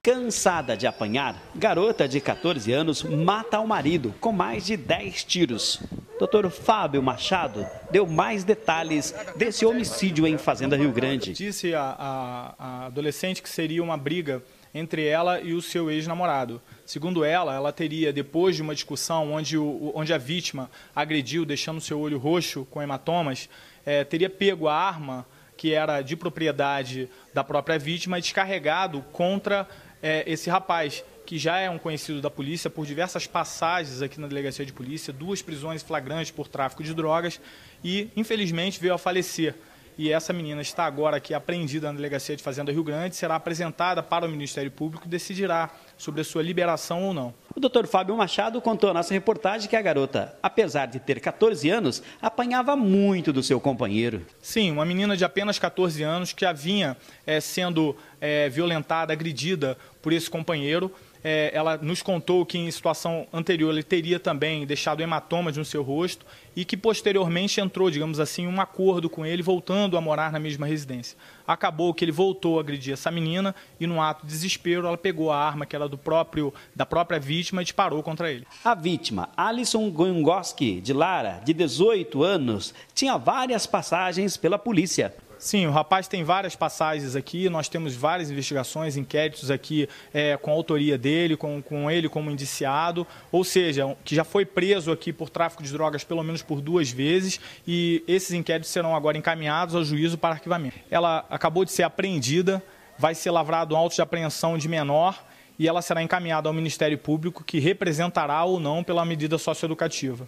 Cansada de apanhar, garota de 14 anos mata o marido com mais de 10 tiros. Doutor Fábio Machado deu mais detalhes desse homicídio em Fazenda Rio Grande. Disse a, a, a adolescente que seria uma briga entre ela e o seu ex-namorado. Segundo ela, ela teria, depois de uma discussão onde, o, onde a vítima agrediu, deixando seu olho roxo com hematomas, é, teria pego a arma que era de propriedade da própria vítima e descarregado contra é, esse rapaz, que já é um conhecido da polícia por diversas passagens aqui na delegacia de polícia, duas prisões flagrantes por tráfico de drogas e, infelizmente, veio a falecer. E essa menina está agora aqui apreendida na delegacia de Fazenda Rio Grande, será apresentada para o Ministério Público e decidirá sobre a sua liberação ou não. O Dr. Fábio Machado contou à nossa reportagem que a garota, apesar de ter 14 anos, apanhava muito do seu companheiro. Sim, uma menina de apenas 14 anos que a vinha é, sendo é, violentada, agredida por esse companheiro. É, ela nos contou que em situação anterior ele teria também deixado hematomas no seu rosto e que posteriormente entrou, digamos assim, um acordo com ele, voltando a morar na mesma residência. Acabou que ele voltou a agredir essa menina e, num ato de desespero, ela pegou a arma que era do próprio da própria vítima e disparou contra ele. A vítima, Alison Gongoski, de Lara, de 18 anos, tinha várias passagens pela polícia. Sim, o rapaz tem várias passagens aqui, nós temos várias investigações, inquéritos aqui é, com a autoria dele, com, com ele como indiciado, ou seja, que já foi preso aqui por tráfico de drogas pelo menos por duas vezes e esses inquéritos serão agora encaminhados ao juízo para arquivamento. Ela acabou de ser apreendida, vai ser lavrado um auto de apreensão de menor e ela será encaminhada ao Ministério Público, que representará ou não pela medida socioeducativa.